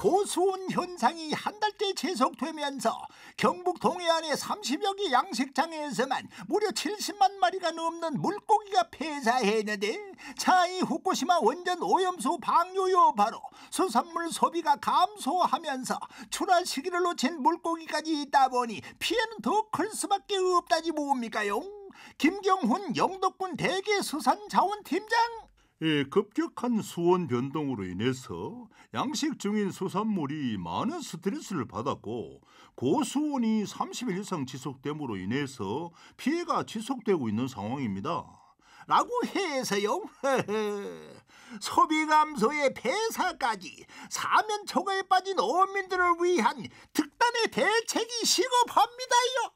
고수온 현상이 한 달째 지속되면서 경북 동해안의 30여 개 양식장에서만 무려 70만 마리가 넘는 물고기가 폐사했는데 차이 후쿠시마 원전 오염수 방류 요바로 수산물 소비가 감소하면서 출하 시기를 놓친 물고기까지 있다 보니 피해는 더 클 수밖에 없다지 뭡니까요? 김경훈 영덕군 대게수산자원팀장 예, 급격한 수온 변동으로 인해서 양식 중인 수산물이 많은 스트레스를 받았고 고수온이 30일 이상 지속됨으로 인해서 피해가 지속되고 있는 상황입니다. 라고 해서요. 소비 감소의 폐사까지 사면 초과에 빠진 어민들을 위한 특단의 대책이 시급합니다요.